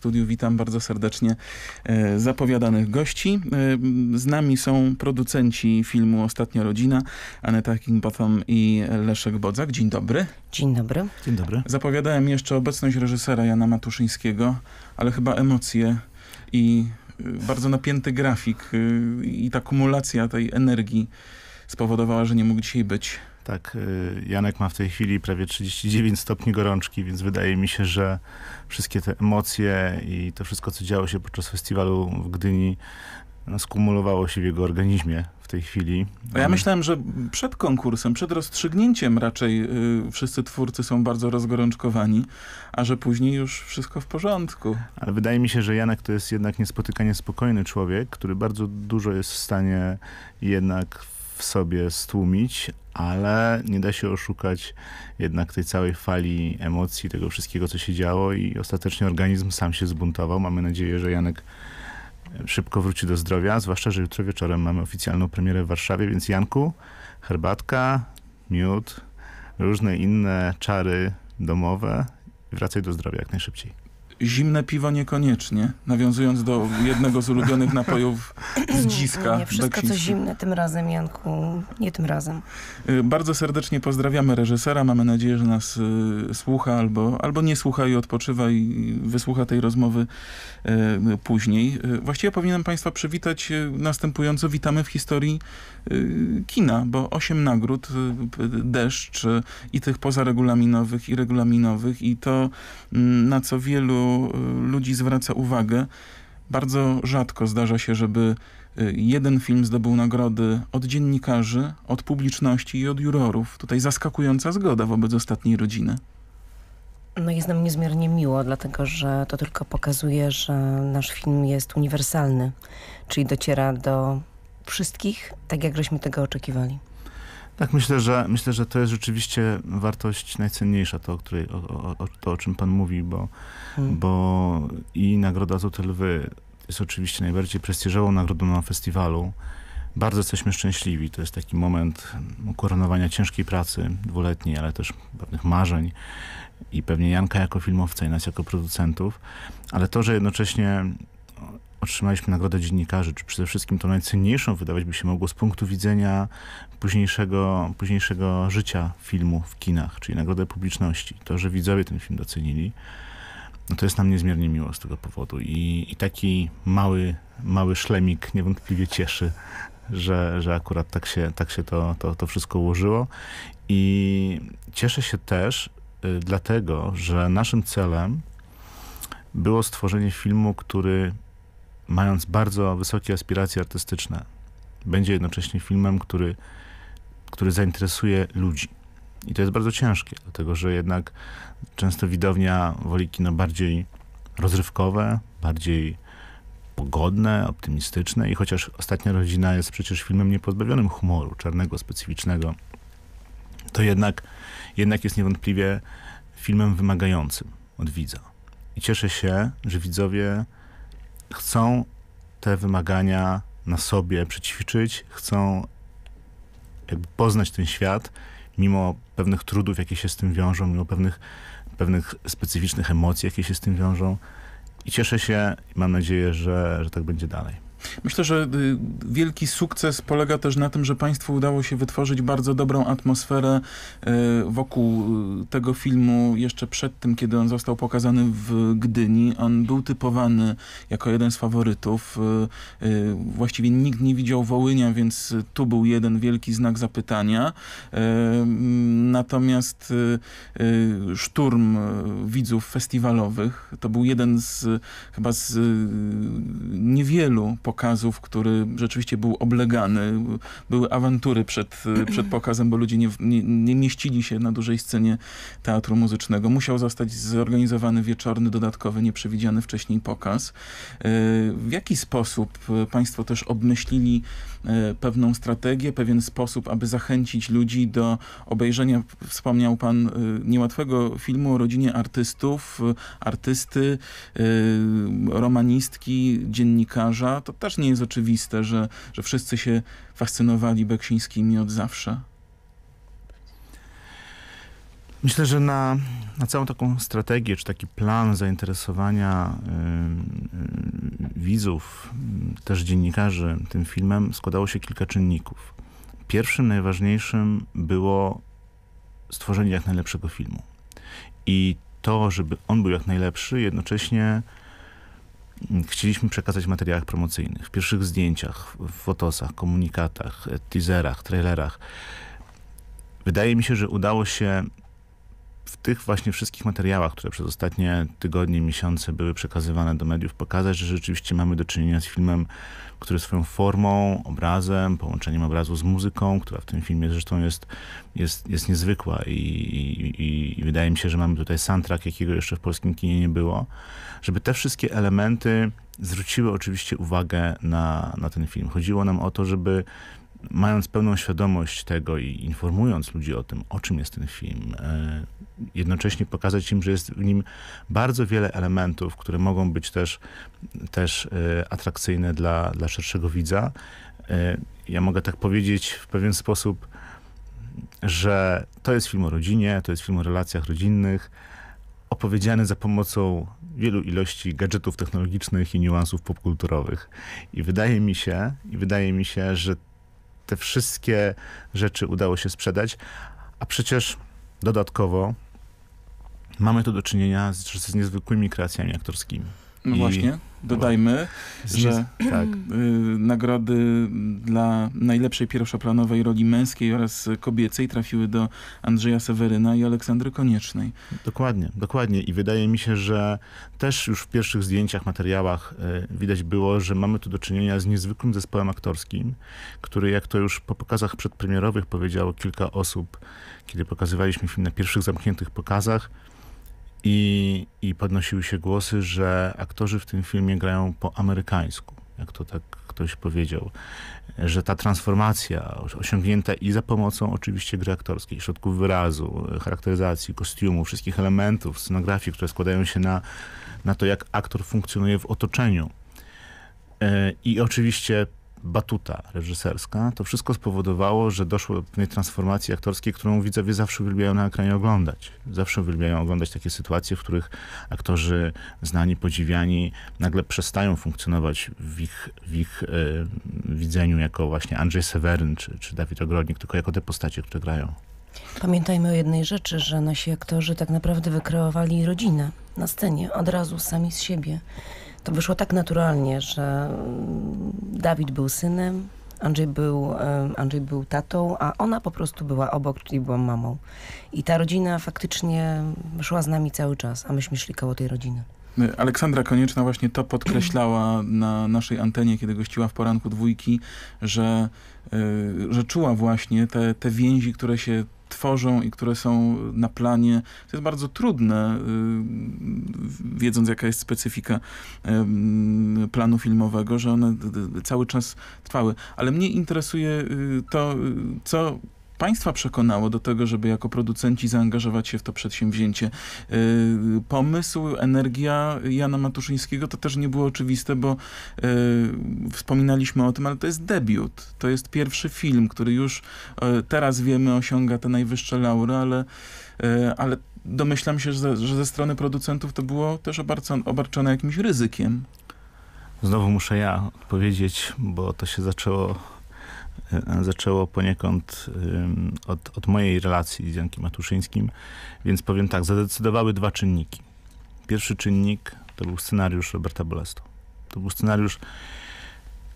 studiu witam bardzo serdecznie e, zapowiadanych gości. E, z nami są producenci filmu Ostatnia Rodzina, Aneta Kingbotham i Leszek Bodzak. Dzień dobry. Dzień dobry. Dzień dobry. Zapowiadałem jeszcze obecność reżysera Jana Matuszyńskiego, ale chyba emocje i e, bardzo napięty grafik i ta kumulacja tej energii spowodowała, że nie mógł dzisiaj być. Tak, y, Janek ma w tej chwili prawie 39 stopni gorączki, więc wydaje mi się, że wszystkie te emocje i to wszystko, co działo się podczas festiwalu w Gdyni, no, skumulowało się w jego organizmie w tej chwili. Ja myślałem, że przed konkursem, przed rozstrzygnięciem raczej yy, wszyscy twórcy są bardzo rozgorączkowani, a że później już wszystko w porządku. Ale wydaje mi się, że Janek to jest jednak niespotykanie spokojny człowiek, który bardzo dużo jest w stanie jednak w sobie stłumić, ale nie da się oszukać jednak tej całej fali emocji, tego wszystkiego, co się działo i ostatecznie organizm sam się zbuntował. Mamy nadzieję, że Janek szybko wróci do zdrowia, zwłaszcza, że jutro wieczorem mamy oficjalną premierę w Warszawie, więc Janku, herbatka, miód, różne inne czary domowe, wracaj do zdrowia jak najszybciej zimne piwo niekoniecznie, nawiązując do jednego z ulubionych napojów z dziska. Nie, wszystko co zimne tym razem, Janku, nie tym razem. Y, bardzo serdecznie pozdrawiamy reżysera, mamy nadzieję, że nas y, słucha albo, albo nie słucha i odpoczywa i wysłucha tej rozmowy y, później. Y, właściwie powinienem Państwa przywitać y, następująco. Witamy w historii y, kina, bo osiem nagród, deszcz i tych pozaregulaminowych i regulaminowych i to mm, na co wielu ludzi zwraca uwagę. Bardzo rzadko zdarza się, żeby y, jeden film zdobył nagrody od dziennikarzy, od publiczności i od jurorów. Tutaj zaskakująca zgoda wobec ostatniej rodziny. No jest nam niezmiernie miło, dlatego że to tylko pokazuje, że nasz film jest uniwersalny, czyli dociera do wszystkich, tak jak żeśmy tego oczekiwali. Tak, myślę, że myślę, że to jest rzeczywiście wartość najcenniejsza, to, o, której, o, o, o to, o czym pan mówi, bo, hmm. bo i Nagroda Złote Lwy jest oczywiście najbardziej prestiżową nagrodą na festiwalu. Bardzo jesteśmy szczęśliwi. To jest taki moment ukoronowania ciężkiej pracy dwuletniej, ale też pewnych marzeń i pewnie Janka jako filmowca i nas jako producentów. Ale to, że jednocześnie otrzymaliśmy Nagrodę Dziennikarzy, czy przede wszystkim to najcenniejszą, wydawać by się mogło, z punktu widzenia późniejszego, późniejszego życia filmu w kinach, czyli Nagrodę Publiczności. To, że widzowie ten film docenili, no to jest nam niezmiernie miło z tego powodu. I, i taki mały, mały szlemik niewątpliwie cieszy, że, że akurat tak się, tak się to, to, to wszystko ułożyło. I cieszę się też, y, dlatego, że naszym celem było stworzenie filmu, który mając bardzo wysokie aspiracje artystyczne, będzie jednocześnie filmem, który, który zainteresuje ludzi. I to jest bardzo ciężkie, dlatego że jednak często widownia woli kino bardziej rozrywkowe, bardziej pogodne, optymistyczne i chociaż Ostatnia Rodzina jest przecież filmem niepozbawionym humoru, czarnego, specyficznego, to jednak, jednak jest niewątpliwie filmem wymagającym od widza. I cieszę się, że widzowie chcą te wymagania na sobie przećwiczyć, chcą jakby poznać ten świat, mimo pewnych trudów, jakie się z tym wiążą, mimo pewnych, pewnych specyficznych emocji, jakie się z tym wiążą. I cieszę się i mam nadzieję, że, że tak będzie dalej. Myślę, że y, wielki sukces polega też na tym, że państwu udało się wytworzyć bardzo dobrą atmosferę y, wokół y, tego filmu jeszcze przed tym, kiedy on został pokazany w Gdyni. On był typowany jako jeden z faworytów. Właściwie nikt nie widział Wołynia, więc tu był jeden wielki znak zapytania. Mm, natomiast szturm widzów festiwalowych to był jeden z chyba z niewielu pokazów, który rzeczywiście był oblegany. Były awantury przed, przed pokazem, bo ludzie nie, nie, nie mieścili się na dużej scenie teatru muzycznego. Musiał zostać zorganizowany wieczorny, dodatkowy, nieprzewidziany wcześniej pokaz. E, w jaki sposób e, państwo też obmyślili e, pewną strategię, pewien sposób, aby zachęcić ludzi do obejrzenia, wspomniał pan, niełatwego filmu o rodzinie artystów, artysty, romanistki, dziennikarza. To też nie jest oczywiste, że, że wszyscy się fascynowali Beksińskimi od zawsze. Myślę, że na, na całą taką strategię, czy taki plan zainteresowania y, y, widzów, y, też dziennikarzy tym filmem składało się kilka czynników. Pierwszym, najważniejszym było stworzenie jak najlepszego filmu. I to, żeby on był jak najlepszy, jednocześnie chcieliśmy przekazać w materiałach promocyjnych, w pierwszych zdjęciach, w fotosach, komunikatach, teaserach, trailerach. Wydaje mi się, że udało się w tych właśnie wszystkich materiałach, które przez ostatnie tygodnie, miesiące były przekazywane do mediów, pokazać, że rzeczywiście mamy do czynienia z filmem, który swoją formą, obrazem, połączeniem obrazu z muzyką, która w tym filmie zresztą jest, jest, jest niezwykła i, i, i wydaje mi się, że mamy tutaj soundtrack, jakiego jeszcze w polskim kinie nie było, żeby te wszystkie elementy zwróciły oczywiście uwagę na, na ten film. Chodziło nam o to, żeby mając pełną świadomość tego i informując ludzi o tym, o czym jest ten film, e, jednocześnie pokazać im, że jest w nim bardzo wiele elementów, które mogą być też, też e, atrakcyjne dla, dla szerszego widza. E, ja mogę tak powiedzieć w pewien sposób, że to jest film o rodzinie, to jest film o relacjach rodzinnych, opowiedziany za pomocą wielu ilości gadżetów technologicznych i niuansów popkulturowych. I wydaje mi się, i wydaje mi się, że te wszystkie rzeczy udało się sprzedać. A przecież dodatkowo mamy tu do czynienia z, z niezwykłymi kreacjami aktorskimi. No właśnie, dodajmy, że tak. Y, nagrody dla najlepszej pierwszoplanowej roli męskiej oraz kobiecej trafiły do Andrzeja Seweryna i Aleksandry Koniecznej. Dokładnie, dokładnie. I wydaje mi się, że też już w pierwszych zdjęciach, materiałach y, widać było, że mamy tu do czynienia z niezwykłym zespołem aktorskim, który jak to już po pokazach przedpremierowych powiedziało kilka osób, kiedy pokazywaliśmy film na pierwszych zamkniętych pokazach, i, I podnosiły się głosy, że aktorzy w tym filmie grają po amerykańsku, jak to tak ktoś powiedział, że ta transformacja osiągnięta i za pomocą oczywiście gry aktorskiej, środków wyrazu, charakteryzacji, kostiumu, wszystkich elementów, scenografii, które składają się na, na to, jak aktor funkcjonuje w otoczeniu. E, I oczywiście batuta reżyserska, to wszystko spowodowało, że doszło do pewnej transformacji aktorskiej, którą widzowie zawsze uwielbiają na ekranie oglądać. Zawsze uwielbiają oglądać takie sytuacje, w których aktorzy znani, podziwiani nagle przestają funkcjonować w ich, w ich e, widzeniu jako właśnie Andrzej Seweryn czy, czy Dawid Ogrodnik, tylko jako te postacie, które grają. Pamiętajmy o jednej rzeczy, że nasi aktorzy tak naprawdę wykreowali rodzinę na scenie, od razu sami z siebie. To wyszło tak naturalnie, że mm, Dawid był synem, Andrzej był, Andrzej był tatą, a ona po prostu była obok, czyli była mamą. I ta rodzina faktycznie szła z nami cały czas, a myśmy szli koło tej rodziny. Aleksandra Konieczna właśnie to podkreślała na naszej antenie, kiedy gościła w poranku dwójki, że, y, że czuła właśnie te, te więzi, które się tworzą i które są na planie. To jest bardzo trudne, y, wiedząc jaka jest specyfika planu filmowego, że one cały czas trwały. Ale mnie interesuje y, to, co państwa przekonało do tego, żeby jako producenci zaangażować się w to przedsięwzięcie? Y, pomysł, energia Jana Matuszyńskiego to też nie było oczywiste, bo y, wspominaliśmy o tym, ale to jest debiut. To jest pierwszy film, który już y, teraz wiemy osiąga te najwyższe laury, ale, ale domyślam się, że, że ze strony producentów to było też obarczone jakimś ryzykiem. Znowu muszę ja odpowiedzieć, bo to się zaczęło E, zaczęło poniekąd od, od mojej relacji z Jankiem Matuszyńskim, więc powiem tak, zadecydowały dwa czynniki. Pierwszy czynnik to był scenariusz Roberta Bolestu. To był scenariusz,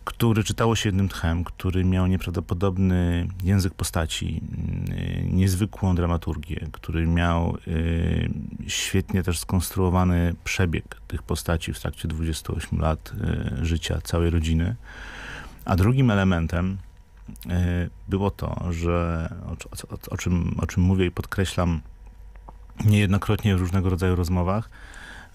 który czytało się jednym tchem, który miał nieprawdopodobny język postaci, mm, niezwykłą dramaturgię, który miał świetnie też skonstruowany przebieg tych postaci w trakcie 28 lat e, życia całej rodziny. A drugim elementem E, było to, że o, o, o, czym, o czym mówię i podkreślam niejednokrotnie w różnego rodzaju rozmowach,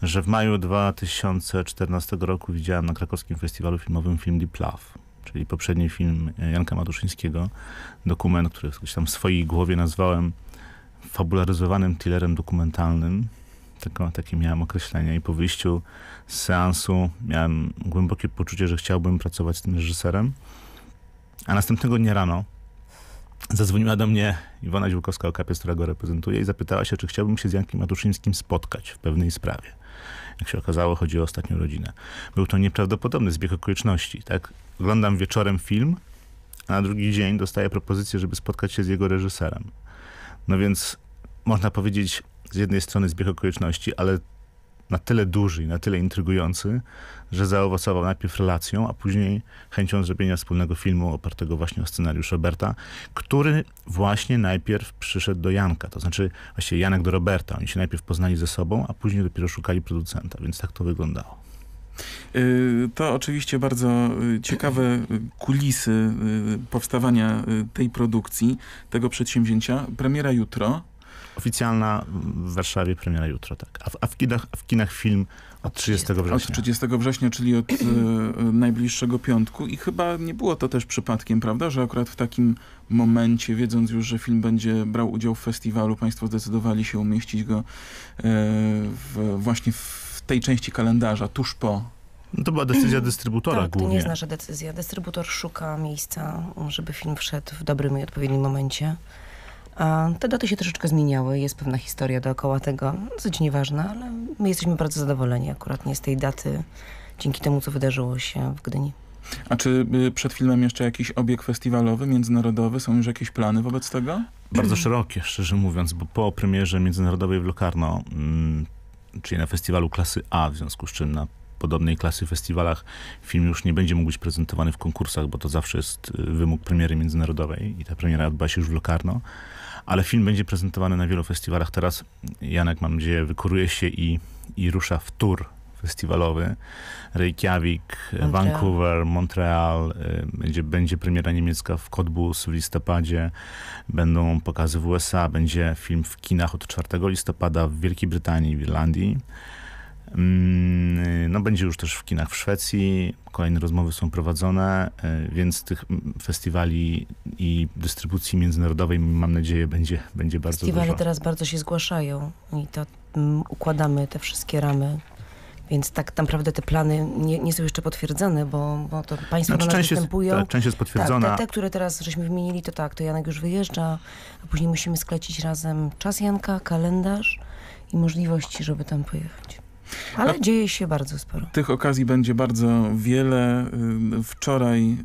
że w maju 2014 roku widziałem na krakowskim festiwalu filmowym film Deep Love, czyli poprzedni film Janka Maduszyńskiego, dokument, który tam w swojej głowie nazwałem fabularyzowanym tillerem dokumentalnym. Takie, takie miałem określenie i po wyjściu z seansu miałem głębokie poczucie, że chciałbym pracować z tym reżyserem. A następnego dnia rano zadzwoniła do mnie Iwona Ziłkowska-Okapiec, z którego reprezentuję i zapytała się, czy chciałbym się z Jankiem Matuszyńskim spotkać w pewnej sprawie. Jak się okazało, chodzi o ostatnią rodzinę. Był to nieprawdopodobny zbieg okoliczności. Tak, oglądam wieczorem film, a na drugi dzień dostaję propozycję, żeby spotkać się z jego reżyserem. No więc można powiedzieć z jednej strony zbieg okoliczności, ale na tyle duży i na tyle intrygujący, że zaowocował najpierw relacją, a później chęcią zrobienia wspólnego filmu opartego właśnie o scenariusz Roberta, który właśnie najpierw przyszedł do Janka, to znaczy właśnie Janek do Roberta. Oni się najpierw poznali ze sobą, a później dopiero szukali producenta, więc tak to wyglądało. Y, to oczywiście bardzo y, ciekawe y, kulisy powstawania tej produkcji, tego przedsięwzięcia. Premiera jutro, Oficjalna w Warszawie premiera jutro, tak. A w, a w, kinach, w kinach film od 30 września. Od 30 września, czyli od e, najbliższego piątku. I chyba nie było to też przypadkiem, prawda, że akurat w takim momencie, wiedząc już, że film będzie brał udział w festiwalu, państwo zdecydowali się umieścić go e, w, właśnie w tej części kalendarza, tuż po no to była decyzja dystrybutora tak, głównie. to nie jest nasza decyzja. Dystrybutor szuka miejsca, żeby film wszedł w dobrym i odpowiednim momencie. A Te daty się troszeczkę zmieniały, jest pewna historia dookoła tego, dosyć nieważna, ale my jesteśmy bardzo zadowoleni akurat nie z tej daty, dzięki temu, co wydarzyło się w Gdyni. A czy y, przed filmem jeszcze jakiś obieg festiwalowy, międzynarodowy? Są już jakieś plany wobec tego? Bardzo szerokie, szczerze mówiąc, bo po premierze międzynarodowej w Locarno, mm, czyli na festiwalu klasy A, w związku z czym na podobnej klasy festiwalach film już nie będzie mógł być prezentowany w konkursach, bo to zawsze jest y, wymóg premiery międzynarodowej i ta premiera odbyła się już w Locarno ale film będzie prezentowany na wielu festiwalach teraz. Janek, mam nadzieję, wykuruje się i, i rusza w tour festiwalowy. Reykjavik, Montreal. Vancouver, Montreal. Y, będzie, będzie premiera niemiecka w Cottbus w listopadzie. Będą pokazy w USA. Będzie film w kinach od 4 listopada w Wielkiej Brytanii, w Irlandii. Mm, no będzie już też w kinach w Szwecji, kolejne rozmowy są prowadzone, e, więc tych festiwali i dystrybucji międzynarodowej mam nadzieję będzie, będzie bardzo Festiwale dużo. teraz bardzo się zgłaszają i to um, układamy te wszystkie ramy więc tak naprawdę te plany nie, nie są jeszcze potwierdzone, bo, bo to państwo znaczy, na nas występują. Jest, tak, część jest potwierdzona. Tak, te, te, które teraz żeśmy wymienili, to tak, to Janek już wyjeżdża, a później musimy sklecić razem czas Janka, kalendarz i możliwości, żeby tam pojechać. Ale A dzieje się bardzo sporo. Tych okazji będzie bardzo wiele. Y, wczoraj y,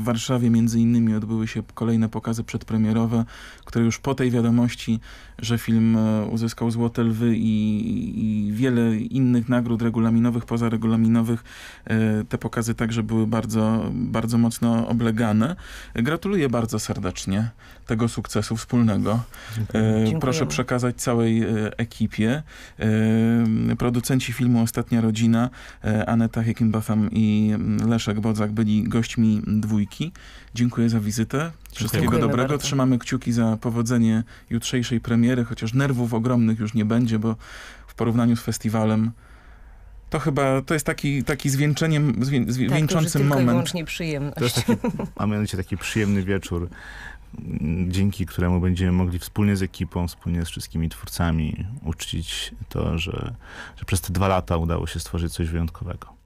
w Warszawie między innymi odbyły się kolejne pokazy przedpremierowe, które już po tej wiadomości, że film e, uzyskał Złote Lwy i, i wiele innych nagród regulaminowych, pozaregulaminowych, e, te pokazy także były bardzo, bardzo mocno oblegane. Gratuluję bardzo serdecznie tego sukcesu wspólnego. E, Dziękuję. Proszę przekazać całej ekipie, producentom producenci filmu Ostatnia Rodzina, e, Aneta Heckinbotham i mm, Leszek Bodzak byli gośćmi dwójki. Dziękuję za wizytę. Wszystkiego Dziękujemy dobrego. Bardzo. Trzymamy kciuki za powodzenie jutrzejszej premiery, chociaż nerwów ogromnych już nie będzie, bo w porównaniu z festiwalem to chyba, to jest taki, taki zwieńczeniem, zwieńczącym tak, moment. To jest przyjemność. To jest taki, a mianowicie taki przyjemny wieczór dzięki któremu będziemy mogli wspólnie z ekipą, wspólnie z wszystkimi twórcami uczcić to, że, że przez te dwa lata udało się stworzyć coś wyjątkowego.